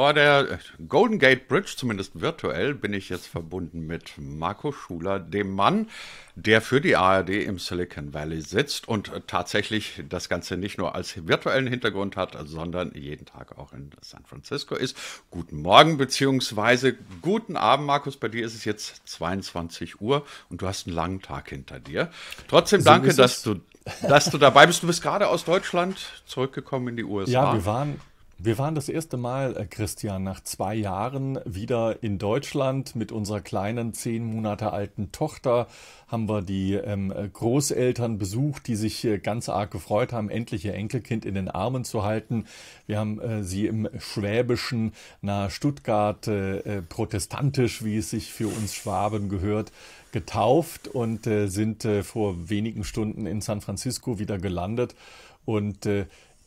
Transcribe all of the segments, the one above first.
Vor der äh, Golden Gate Bridge, zumindest virtuell, bin ich jetzt verbunden mit Marco Schuler, dem Mann, der für die ARD im Silicon Valley sitzt und äh, tatsächlich das Ganze nicht nur als virtuellen Hintergrund hat, sondern jeden Tag auch in San Francisco ist. Guten Morgen beziehungsweise guten Abend, Markus. Bei dir ist es jetzt 22 Uhr und du hast einen langen Tag hinter dir. Trotzdem so danke, dass du dass du dabei bist. Du bist gerade aus Deutschland zurückgekommen in die USA. Ja, wir waren wir waren das erste Mal, äh, Christian, nach zwei Jahren wieder in Deutschland mit unserer kleinen, zehn Monate alten Tochter. Haben wir die ähm, äh, Großeltern besucht, die sich äh, ganz arg gefreut haben, endlich ihr Enkelkind in den Armen zu halten. Wir haben äh, sie im Schwäbischen nahe Stuttgart äh, protestantisch, wie es sich für uns Schwaben gehört, getauft und sind vor wenigen Stunden in San Francisco wieder gelandet. Und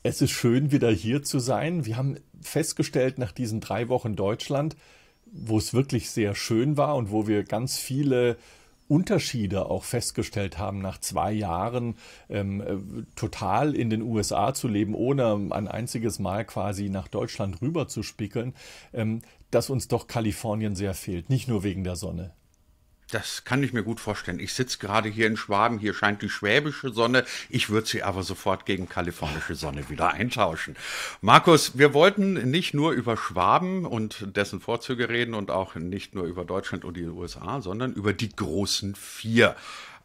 es ist schön, wieder hier zu sein. Wir haben festgestellt nach diesen drei Wochen Deutschland, wo es wirklich sehr schön war und wo wir ganz viele Unterschiede auch festgestellt haben, nach zwei Jahren ähm, äh, total in den USA zu leben, ohne ein einziges Mal quasi nach Deutschland rüber zu spickeln, ähm, dass uns doch Kalifornien sehr fehlt, nicht nur wegen der Sonne das kann ich mir gut vorstellen. Ich sitze gerade hier in Schwaben, hier scheint die schwäbische Sonne. Ich würde sie aber sofort gegen kalifornische Sonne wieder eintauschen. Markus, wir wollten nicht nur über Schwaben und dessen Vorzüge reden und auch nicht nur über Deutschland und die USA, sondern über die großen vier.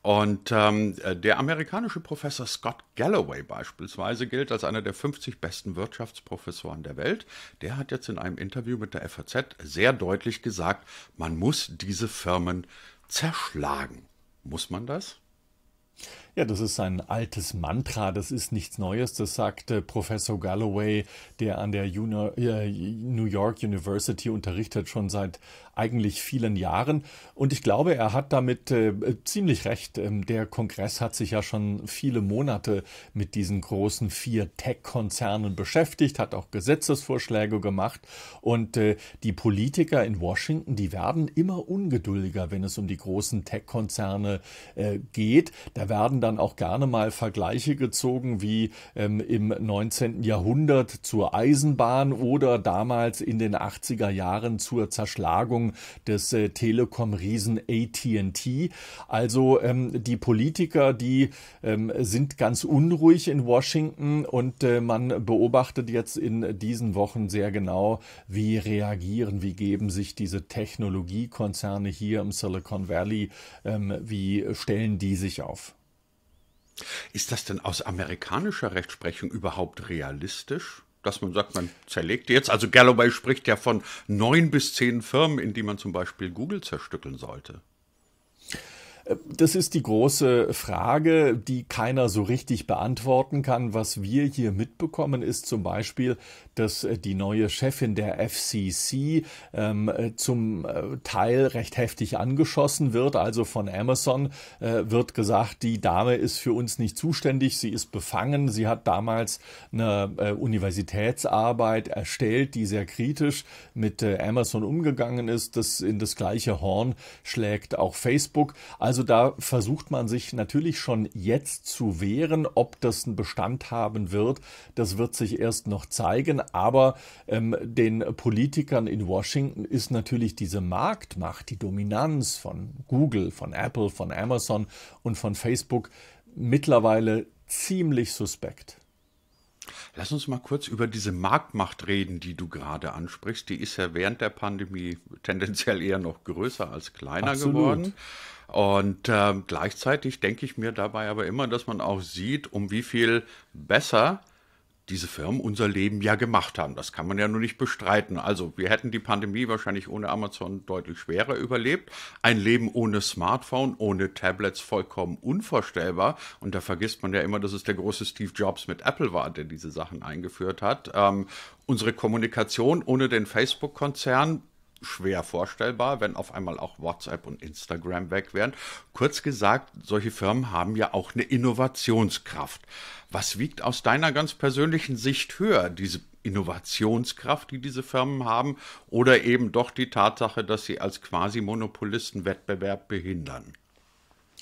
Und ähm, der amerikanische Professor Scott Galloway beispielsweise gilt als einer der 50 besten Wirtschaftsprofessoren der Welt. Der hat jetzt in einem Interview mit der FAZ sehr deutlich gesagt, man muss diese Firmen zerschlagen. Muss man das? Ja, das ist ein altes Mantra, das ist nichts Neues. Das sagte Professor Galloway, der an der äh, New York University unterrichtet, schon seit eigentlich vielen Jahren. Und ich glaube, er hat damit äh, ziemlich recht. Ähm, der Kongress hat sich ja schon viele Monate mit diesen großen vier Tech-Konzernen beschäftigt, hat auch Gesetzesvorschläge gemacht. Und äh, die Politiker in Washington, die werden immer ungeduldiger, wenn es um die großen Tech-Konzerne äh, geht. Da werden dann dann auch gerne mal Vergleiche gezogen wie ähm, im 19. Jahrhundert zur Eisenbahn oder damals in den 80er Jahren zur Zerschlagung des äh, Telekom-Riesen AT&T. Also ähm, die Politiker, die ähm, sind ganz unruhig in Washington und äh, man beobachtet jetzt in diesen Wochen sehr genau, wie reagieren, wie geben sich diese Technologiekonzerne hier im Silicon Valley, ähm, wie stellen die sich auf? Ist das denn aus amerikanischer Rechtsprechung überhaupt realistisch? Dass man sagt, man zerlegt jetzt. Also Galloway spricht ja von neun bis zehn Firmen, in die man zum Beispiel Google zerstückeln sollte. Das ist die große Frage, die keiner so richtig beantworten kann. Was wir hier mitbekommen, ist zum Beispiel, dass äh, die neue Chefin der FCC ähm, äh, zum äh, Teil recht heftig angeschossen wird. Also von Amazon äh, wird gesagt, die Dame ist für uns nicht zuständig, sie ist befangen. Sie hat damals eine äh, Universitätsarbeit erstellt, die sehr kritisch mit äh, Amazon umgegangen ist. Das in das gleiche Horn schlägt auch Facebook. Also also da versucht man sich natürlich schon jetzt zu wehren. Ob das einen Bestand haben wird, das wird sich erst noch zeigen. Aber ähm, den Politikern in Washington ist natürlich diese Marktmacht, die Dominanz von Google, von Apple, von Amazon und von Facebook mittlerweile ziemlich suspekt. Lass uns mal kurz über diese Marktmacht reden, die du gerade ansprichst. Die ist ja während der Pandemie tendenziell eher noch größer als kleiner Absolut. geworden. Und äh, gleichzeitig denke ich mir dabei aber immer, dass man auch sieht, um wie viel besser diese Firmen unser Leben ja gemacht haben. Das kann man ja nur nicht bestreiten. Also wir hätten die Pandemie wahrscheinlich ohne Amazon deutlich schwerer überlebt. Ein Leben ohne Smartphone, ohne Tablets vollkommen unvorstellbar. Und da vergisst man ja immer, dass es der große Steve Jobs mit Apple war, der diese Sachen eingeführt hat. Ähm, unsere Kommunikation ohne den Facebook-Konzern schwer vorstellbar, wenn auf einmal auch WhatsApp und Instagram weg wären. Kurz gesagt, solche Firmen haben ja auch eine Innovationskraft. Was wiegt aus deiner ganz persönlichen Sicht höher, diese Innovationskraft, die diese Firmen haben, oder eben doch die Tatsache, dass sie als quasi Monopolisten Wettbewerb behindern?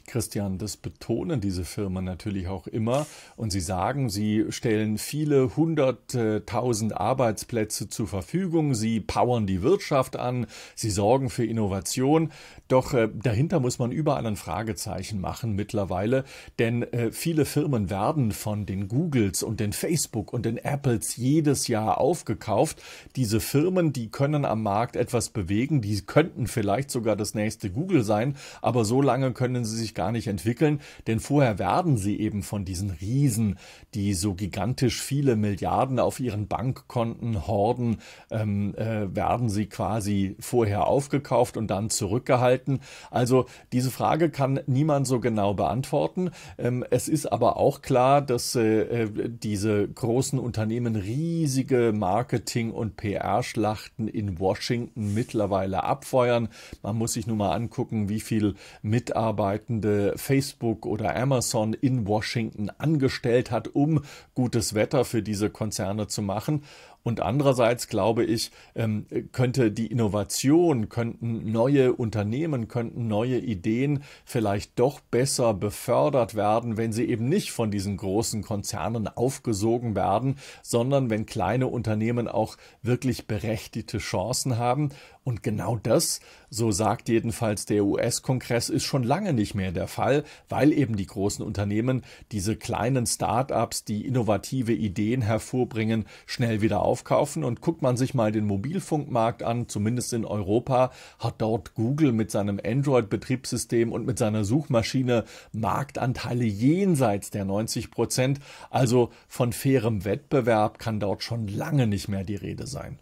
Christian, das betonen diese Firmen natürlich auch immer. Und sie sagen, sie stellen viele hunderttausend Arbeitsplätze zur Verfügung, sie powern die Wirtschaft an, sie sorgen für Innovation. Doch äh, dahinter muss man überall ein Fragezeichen machen mittlerweile, denn äh, viele Firmen werden von den Googles und den Facebook und den Apples jedes Jahr aufgekauft. Diese Firmen, die können am Markt etwas bewegen, die könnten vielleicht sogar das nächste Google sein, aber so lange können sie sich sich gar nicht entwickeln, denn vorher werden sie eben von diesen Riesen, die so gigantisch viele Milliarden auf ihren Bankkonten horden, ähm, äh, werden sie quasi vorher aufgekauft und dann zurückgehalten. Also diese Frage kann niemand so genau beantworten. Ähm, es ist aber auch klar, dass äh, äh diese großen Unternehmen riesige Marketing- und PR-Schlachten in Washington mittlerweile abfeuern. Man muss sich nur mal angucken, wie viel Mitarbeitende leitende Facebook oder Amazon in Washington angestellt hat, um gutes Wetter für diese Konzerne zu machen. Und andererseits glaube ich, ähm, könnte die Innovation, könnten neue Unternehmen, könnten neue Ideen vielleicht doch besser befördert werden, wenn sie eben nicht von diesen großen Konzernen aufgesogen werden, sondern wenn kleine Unternehmen auch wirklich berechtigte Chancen haben. Und genau das, so sagt jedenfalls der US-Kongress, ist schon lange nicht mehr der Fall, weil eben die großen Unternehmen diese kleinen Start-ups, die innovative Ideen hervorbringen, schnell wieder aufkaufen. Und guckt man sich mal den Mobilfunkmarkt an, zumindest in Europa, hat dort Google mit seinem Android-Betriebssystem und mit seiner Suchmaschine Marktanteile jenseits der 90 Prozent. Also von fairem Wettbewerb kann dort schon lange nicht mehr die Rede sein.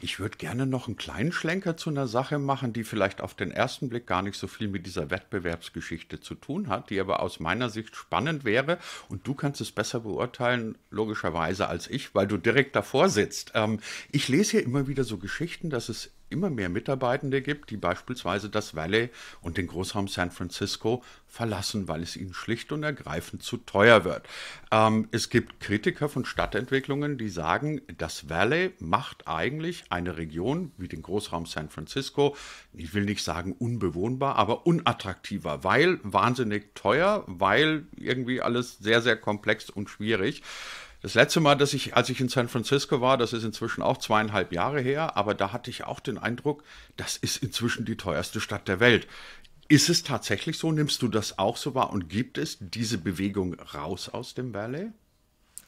Ich würde gerne noch einen kleinen Schlenker zu einer Sache machen, die vielleicht auf den ersten Blick gar nicht so viel mit dieser Wettbewerbsgeschichte zu tun hat, die aber aus meiner Sicht spannend wäre. Und du kannst es besser beurteilen, logischerweise, als ich, weil du direkt davor sitzt. Ähm, ich lese hier immer wieder so Geschichten, dass es immer mehr Mitarbeitende gibt, die beispielsweise das Valley und den Großraum San Francisco verlassen, weil es ihnen schlicht und ergreifend zu teuer wird. Ähm, es gibt Kritiker von Stadtentwicklungen, die sagen, das Valley macht eigentlich eine Region wie den Großraum San Francisco, ich will nicht sagen unbewohnbar, aber unattraktiver, weil wahnsinnig teuer, weil irgendwie alles sehr, sehr komplex und schwierig. Das letzte Mal, dass ich, als ich in San Francisco war, das ist inzwischen auch zweieinhalb Jahre her, aber da hatte ich auch den Eindruck, das ist inzwischen die teuerste Stadt der Welt. Ist es tatsächlich so? Nimmst du das auch so wahr? Und gibt es diese Bewegung raus aus dem Valley?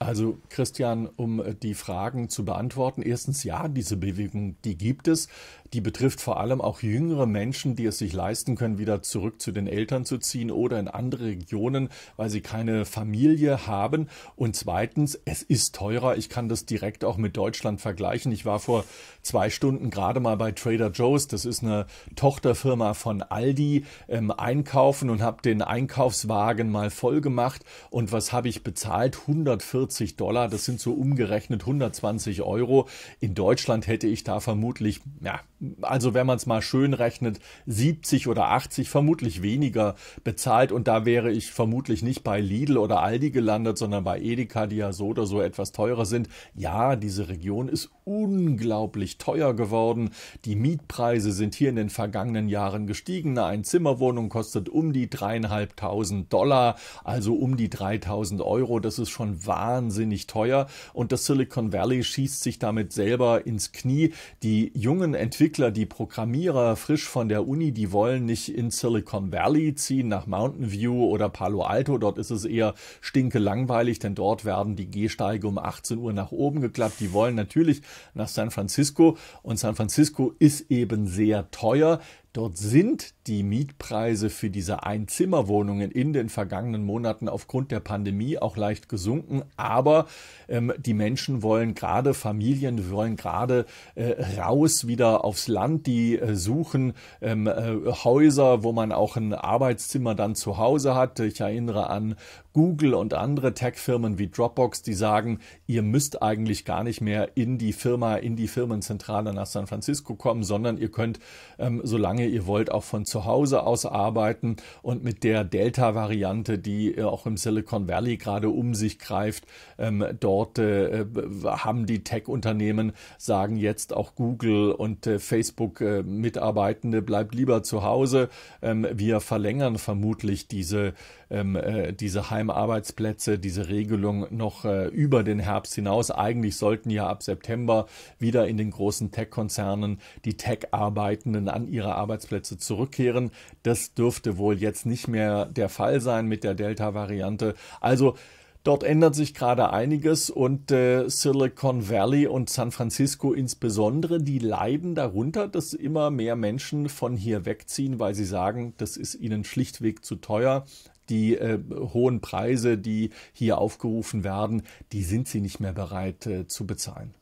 Also Christian, um äh, die Fragen zu beantworten. Erstens ja, diese Bewegung, die gibt es. Die betrifft vor allem auch jüngere Menschen, die es sich leisten können, wieder zurück zu den Eltern zu ziehen oder in andere Regionen, weil sie keine Familie haben. Und zweitens, es ist teurer. Ich kann das direkt auch mit Deutschland vergleichen. Ich war vor zwei Stunden gerade mal bei Trader Joe's. Das ist eine Tochterfirma von Aldi ähm, einkaufen und habe den Einkaufswagen mal voll gemacht. Und was habe ich bezahlt? 140 Dollar. Das sind so umgerechnet 120 Euro. In Deutschland hätte ich da vermutlich, ja, also wenn man es mal schön rechnet, 70 oder 80 vermutlich weniger bezahlt. Und da wäre ich vermutlich nicht bei Lidl oder Aldi gelandet, sondern bei Edeka, die ja so oder so etwas teurer sind. Ja, diese Region ist unglaublich teuer geworden. Die Mietpreise sind hier in den vergangenen Jahren gestiegen. Eine Einzimmerwohnung kostet um die dreieinhalbtausend Dollar, also um die 3000 Euro. Das ist schon wahnsinnig teuer. Und das Silicon Valley schießt sich damit selber ins Knie. Die jungen Entwickler Entwickler, die Programmierer frisch von der Uni, die wollen nicht in Silicon Valley ziehen, nach Mountain View oder Palo Alto. Dort ist es eher stinke langweilig, denn dort werden die Gehsteige um 18 Uhr nach oben geklappt. Die wollen natürlich nach San Francisco und San Francisco ist eben sehr teuer. Dort sind die Mietpreise für diese Einzimmerwohnungen in den vergangenen Monaten aufgrund der Pandemie auch leicht gesunken. Aber ähm, die Menschen wollen gerade, Familien wollen gerade äh, raus wieder aufs Land. Die äh, suchen ähm, äh, Häuser, wo man auch ein Arbeitszimmer dann zu Hause hat. Ich erinnere an Google und andere Tech-Firmen wie Dropbox, die sagen, ihr müsst eigentlich gar nicht mehr in die Firma, in die Firmenzentrale nach San Francisco kommen, sondern ihr könnt, ähm, solange ihr wollt, auch von zu Hause aus arbeiten. Und mit der Delta-Variante, die äh, auch im Silicon Valley gerade um sich greift, ähm, dort äh, äh haben die Tech-Unternehmen, sagen jetzt auch Google und äh, Facebook-Mitarbeitende, äh, bleibt lieber zu Hause. Ähm, wir verlängern vermutlich diese ähm, äh, diese Heimarbeitsplätze, diese Regelung noch äh, über den Herbst hinaus. Eigentlich sollten ja ab September wieder in den großen Tech-Konzernen die Tech-Arbeitenden an ihre Arbeitsplätze zurückkehren. Das dürfte wohl jetzt nicht mehr der Fall sein mit der Delta-Variante. Also Dort ändert sich gerade einiges und äh, Silicon Valley und San Francisco insbesondere, die leiden darunter, dass immer mehr Menschen von hier wegziehen, weil sie sagen, das ist ihnen schlichtweg zu teuer die äh, hohen Preise, die hier aufgerufen werden, die sind sie nicht mehr bereit äh, zu bezahlen.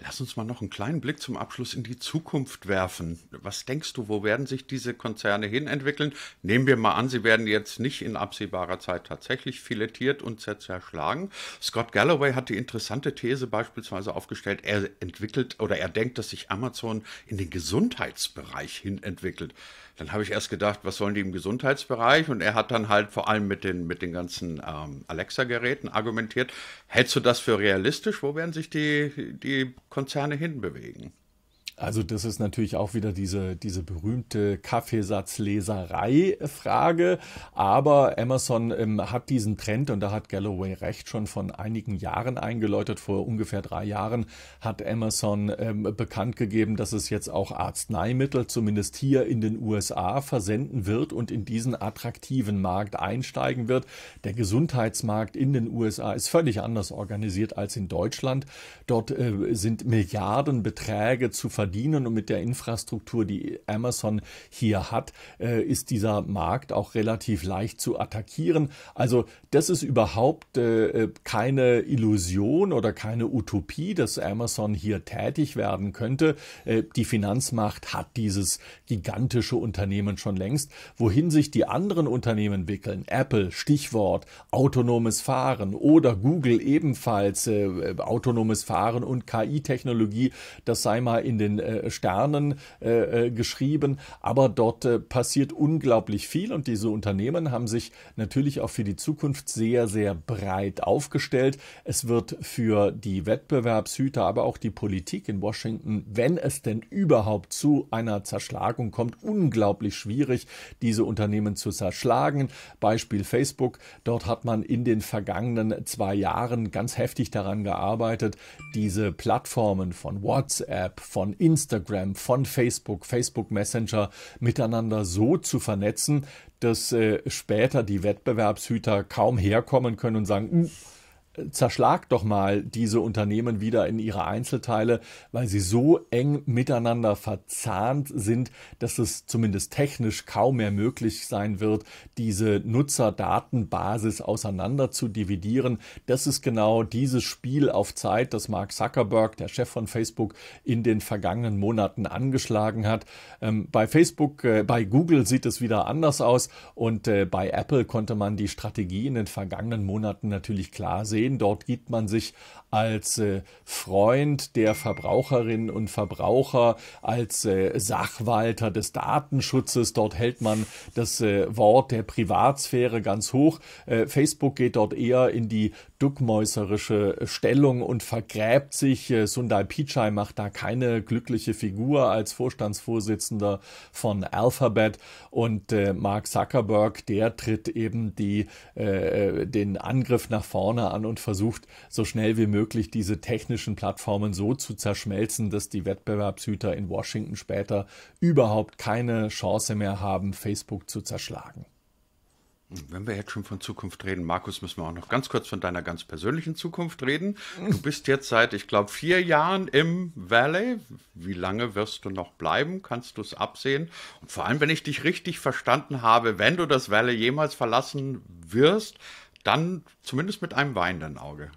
Lass uns mal noch einen kleinen Blick zum Abschluss in die Zukunft werfen. Was denkst du, wo werden sich diese Konzerne hinentwickeln? Nehmen wir mal an, sie werden jetzt nicht in absehbarer Zeit tatsächlich filettiert und zerschlagen. Scott Galloway hat die interessante These beispielsweise aufgestellt, er entwickelt oder er denkt, dass sich Amazon in den Gesundheitsbereich hinentwickelt. entwickelt. Dann habe ich erst gedacht, was sollen die im Gesundheitsbereich? Und er hat dann halt vor allem mit den, mit den ganzen ähm, Alexa-Geräten argumentiert. Hältst du das für realistisch? Wo werden sich die, die Konzerne hinbewegen? Also das ist natürlich auch wieder diese, diese berühmte Kaffeesatzleserei-Frage. Äh, Aber Amazon ähm, hat diesen Trend, und da hat Galloway recht, schon von einigen Jahren eingeläutet. Vor ungefähr drei Jahren hat Amazon ähm, bekannt gegeben, dass es jetzt auch Arzneimittel, zumindest hier in den USA, versenden wird und in diesen attraktiven Markt einsteigen wird. Der Gesundheitsmarkt in den USA ist völlig anders organisiert als in Deutschland. Dort äh, sind Milliardenbeträge zu verdienen verdienen und mit der Infrastruktur, die Amazon hier hat, äh, ist dieser Markt auch relativ leicht zu attackieren. Also das ist überhaupt äh, äh, keine Illusion oder keine Utopie, dass Amazon hier tätig werden könnte. die Finanzmacht hat dieses gigantische Unternehmen schon längst. Wohin sich die anderen Unternehmen wickeln, Apple, Stichwort, autonomes Fahren oder Google ebenfalls, autonomes Fahren und KI-Technologie, das sei mal in den äh, Sternen äh, äh, geschrieben. Aber dort passiert unglaublich viel und diese Unternehmen haben sich natürlich auch für die Zukunft sehr, sehr breit aufgestellt. Es wird für die Wettbewerbshüter, aber auch die Politik in Washington, wenn es denn überhaupt zu einer Zerschlagung kommt, unglaublich schwierig, diese Unternehmen zu zerschlagen. Beispiel Facebook, dort hat man in den vergangenen zwei Jahren ganz heftig daran gearbeitet, diese Plattformen von WhatsApp, von Instagram, Instagram, von Facebook, Facebook Messenger miteinander so zu vernetzen, dass äh, später die Wettbewerbshüter kaum herkommen können und sagen, hm, zerschlag doch mal diese Unternehmen wieder in ihre Einzelteile, weil sie so eng miteinander verzahnt sind, dass es zumindest technisch kaum mehr möglich sein wird, diese Nutzerdatenbasis auseinander zu dividieren. Das ist genau dieses Spiel auf Zeit, das Mark Zuckerberg, der Chef von Facebook, in den vergangenen Monaten angeschlagen hat. Ähm, bei Facebook, äh, bei Google sieht es wieder anders aus und äh, bei Apple konnte man die Strategie in den vergangenen Monaten natürlich klar sehen sehen. Dort gibt man sich als äh, Freund der Verbraucherinnen und Verbraucher, als äh, Sachwalter des Datenschutzes. Dort hält man das äh, Wort der Privatsphäre ganz hoch. Facebook geht dort eher in die duckmäuserische Stellung und vergräbt sich. Äh, Sundar Pichai macht da keine glückliche Figur als Vorstandsvorsitzender von Alphabet und äh, Mark Zuckerberg, der tritt eben die, äh, den Angriff nach vorne an und versucht so schnell wie möglich diese technischen Plattformen so zu zerschmelzen, dass die Wettbewerbshüter in Washington später überhaupt keine Chance mehr haben, Facebook zu zerschlagen. Wenn wir jetzt schon von Zukunft reden, Markus, müssen wir auch noch ganz kurz von deiner ganz persönlichen Zukunft reden. Du bist jetzt seit, ich glaube, vier Jahren im Valley. Wie lange wirst du noch bleiben? Kannst du es absehen? Und vor allem, wenn ich dich richtig verstanden habe, wenn du das Valley jemals verlassen wirst, dann zumindest mit einem weinenden Auge.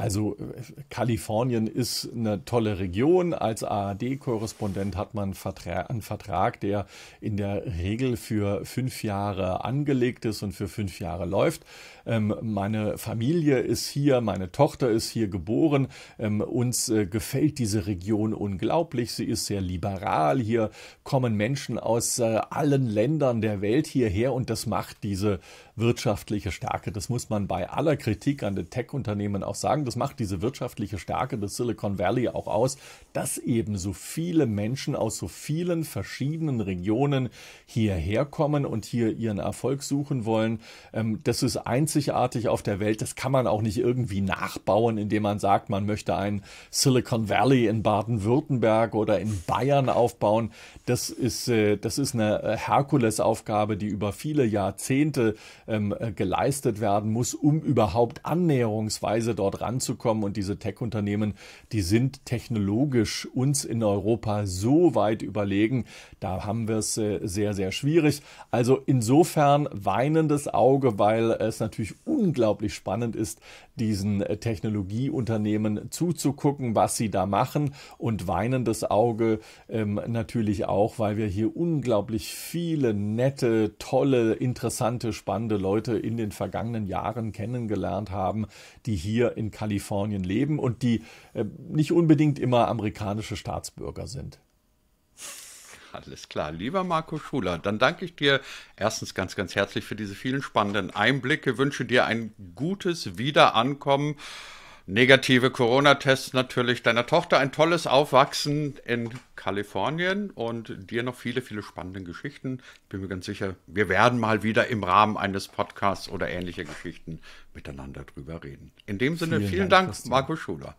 Also äh, Kalifornien ist eine tolle Region. Als ARD-Korrespondent hat man einen Vertrag, der in der Regel für fünf Jahre angelegt ist und für fünf Jahre läuft. Ähm, meine Familie ist hier, meine Tochter ist hier geboren. Ähm, uns äh, gefällt diese Region unglaublich. Sie ist sehr liberal. Hier kommen Menschen aus äh, allen Ländern der Welt hierher und das macht diese wirtschaftliche Stärke. Das muss man bei aller Kritik an den Tech-Unternehmen auch sagen. Das macht diese wirtschaftliche Stärke des Silicon Valley auch aus, dass eben so viele Menschen aus so vielen verschiedenen Regionen hierher kommen und hier ihren Erfolg suchen wollen. Ähm, das ist einzigartig auf der Welt. Das kann man auch nicht irgendwie nachbauen, indem man sagt, man möchte ein Silicon Valley in Baden-Württemberg oder in Bayern aufbauen. Das ist, äh, das ist eine äh, Herkulesaufgabe, die über viele Jahrzehnte ähm, äh, geleistet werden muss, um überhaupt annäherungsweise dort ranzukommen. Und diese Tech-Unternehmen, die sind technologisch uns in Europa so weit überlegen, da haben wir es äh, sehr, sehr schwierig. Also insofern weinendes Auge, weil es natürlich unglaublich spannend ist, diesen äh, Technologieunternehmen zuzugucken, was sie da machen und weinendes Auge ähm, natürlich auch, weil wir hier unglaublich viele nette, tolle, interessante, spannende Dutzende Leute in den vergangenen Jahren kennengelernt haben, die hier in Kalifornien leben und die äh, nicht unbedingt immer amerikanische Staatsbürger sind. Alles klar, lieber Marco Schuler, dann danke ich dir erstens ganz, ganz herzlich für diese vielen spannenden Einblicke, wünsche dir ein gutes Wiederankommen negative Corona-Tests natürlich deiner Tochter ein tolles Aufwachsen in Kalifornien und dir noch viele, viele spannende Geschichten. Ich bin mir ganz sicher, wir werden mal wieder im Rahmen eines Podcasts oder ähnlicher Geschichten miteinander drüber reden. In dem Sinne, vielen, vielen Dank, Dank Marco Schuler.